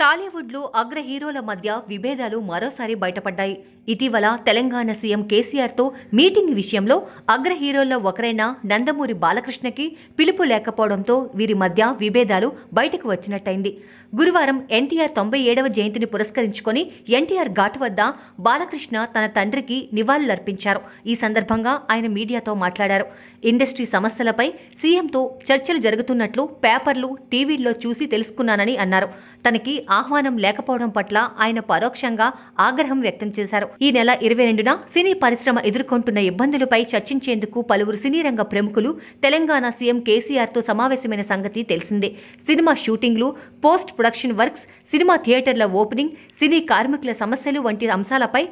టాలీవుడ్లో అగ్ర హీరోల మధ్య విభేదాలు మరోసారి బయటపడ్డాయి ఇటీవల తెలంగాణ సీఎం కేసీఆర్తో మీటింగ్ విషయంలో అగ్ర హీరోల్లో ఒకరైన నందమూరి బాలకృష్ణకి పిలుపు లేకపోవడంతో వీరి మధ్య విభేదాలు బయటకు వచ్చినట్టయింది గురువారం ఎన్టీఆర్ తొంభై ఏడవ జయంతిని పురస్కరించుకొని ఎన్టీఆర్ ఘాటు వద్ద బాలకృష్ణ తన తండ్రికి నివాళులర్పించారు ఈ సందర్భంగా ఆయన మీడియాతో మాట్లాడారు ఇండస్ట్రీ సమస్యలపై సీఎంతో చర్చలు జరుగుతున్నట్లు పేపర్లు టీవీల్లో చూసి తెలుసుకున్నానని అన్నారు తనకి ఆహ్వానం లేకపోవడం పట్ల ఆయన పరోక్షంగా ఆగ్రహం వ్యక్తం చేశారు ఈ నెల ఇరవై రెండున సినీ పరిశ్రమ ఎదుర్కొంటున్న ఇబ్బందులపై చర్చించేందుకు పలువురు సినీ రంగ ప్రముఖులు తెలంగాణ సీఎం తో సమావేశమైన సంగతి తెలిసిందే సినిమా షూటింగ్లు పోస్ట్ ప్రొడక్షన్ వర్క్స్ సినిమా థియేటర్ల ఓపెనింగ్ సినీ కార్మికుల సమస్యలు వంటి అంశాలపై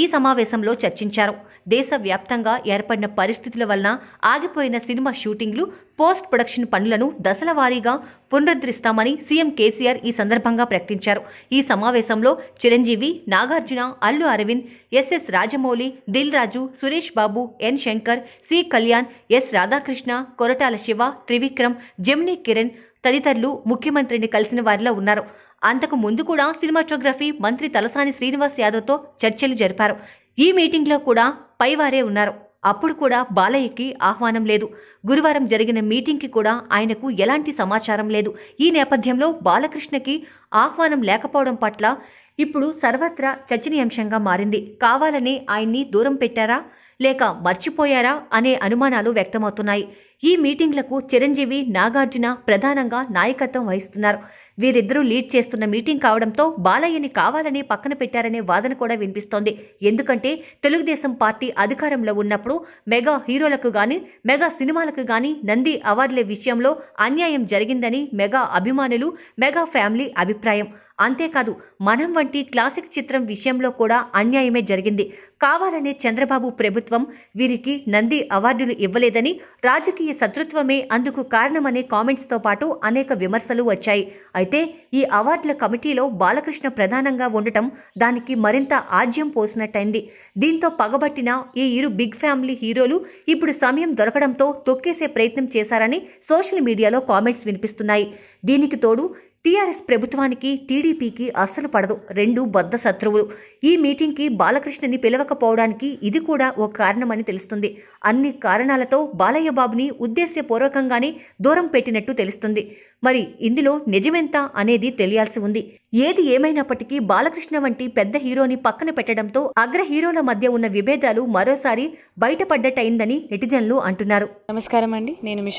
ఈ సమావేశంలో చర్చించారు దేశవ్యాప్తంగా ఏర్పడిన పరిస్థితుల వలన ఆగిపోయిన సినిమా షూటింగ్లు పోస్ట్ ప్రొడక్షన్ పనులను దశల వారీగా పునరుద్ధరిస్తామని సీఎం కేసీఆర్ ఈ సందర్భంగా ప్రకటించారు ఈ సమావేశంలో Chiranjeevi Nagarjuna Allu Aravind SS Rajamouli Dil Raju Suresh Babu N Shankar C Kalyan S Radhakrishna Koratala Siva Trivikram Gemini Kiran తదితరులు ముఖ్యమంత్రిని కలిసిన వారిలో ఉన్నారు అంతకు ముందు కూడా సినిమాటోగ్రఫీ మంత్రి తలసాని శ్రీనివాస్ యాదవ్తో చర్చలు జరిపారు ఈ మీటింగ్లో కూడా పైవారే ఉన్నారు అప్పుడు కూడా బాలయ్యకి ఆహ్వానం లేదు గురువారం జరిగిన మీటింగ్కి కూడా ఆయనకు ఎలాంటి సమాచారం లేదు ఈ నేపథ్యంలో బాలకృష్ణకి ఆహ్వానం లేకపోవడం పట్ల ఇప్పుడు సర్వత్రా చర్చనీయాంశంగా మారింది కావాలని ఆయన్ని దూరం పెట్టారా లేక మర్చిపోయారా అనే అనుమానాలు వ్యక్తమవుతున్నాయి ఈ మీటింగ్లకు చిరంజీవి నాగార్జున ప్రధానంగా నాయకత్వం వహిస్తున్నారు వీరిద్దరూ లీడ్ చేస్తున్న మీటింగ్ కావడంతో బాలయ్యని కావాలని పక్కన పెట్టారనే వాదన కూడా వినిపిస్తోంది ఎందుకంటే తెలుగుదేశం పార్టీ అధికారంలో ఉన్నప్పుడు మెగా హీరోలకు గాని మెగా సినిమాలకు గాని నంది అవార్డుల విషయంలో అన్యాయం జరిగిందని మెగా అభిమానులు మెగా ఫ్యామిలీ అభిప్రాయం అంతేకాదు మనం వంటి క్లాసిక్ చిత్రం విషయంలో కూడా అన్యాయమే జరిగింది కావాలనే చంద్రబాబు ప్రభుత్వం వీరికి నంది అవార్డులు ఇవ్వలేదని రాజకీయ శత్రుత్వమే అందుకు కారణమనే కామెంట్స్తో పాటు అనేక విమర్శలు వచ్చాయి అయితే ఈ అవార్డుల కమిటీలో బాలకృష్ణ ప్రధానంగా ఉండటం దానికి మరింత ఆజ్యం పోసినట్టయింది దీంతో పగబట్టిన ఈ ఇరు బిగ్ ఫ్యామిలీ హీరోలు ఇప్పుడు సమయం దొరకడంతో తొక్కేసే ప్రయత్నం చేశారని సోషల్ మీడియాలో కామెంట్స్ వినిపిస్తున్నాయి దీనికి తోడు టీఆర్ఎస్ ప్రభుత్వానికి టీడీపీకి అస్సలు పడదు రెండు బద్ద శత్రువులు ఈ మీటింగ్కి బాలకృష్ణని పిలవకపోవడానికి ఇది కూడా ఓ కారణమని తెలుస్తుంది అన్ని కారణాలతో బాలయ్య బాబుని ఉద్దేశ్యపూర్వకంగానే దూరం పెట్టినట్టు తెలుస్తుంది మరి ఇందులో నిజమెంత అనేది తెలియాల్సి ఉంది ఏది ఏమైనప్పటికీ బాలకృష్ణ వంటి పెద్ద హీరోని పక్కన పెట్టడంతో అగ్ర హీరోల మధ్య ఉన్న విభేదాలు మరోసారి బయటపడ్డటైందని నెటిజన్లు అంటున్నారు నమస్కారం అండి నేను మీ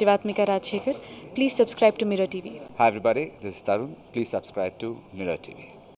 Rajasekhar please subscribe to mirror TV hi everybody this Tarun please subscribe to mirror TV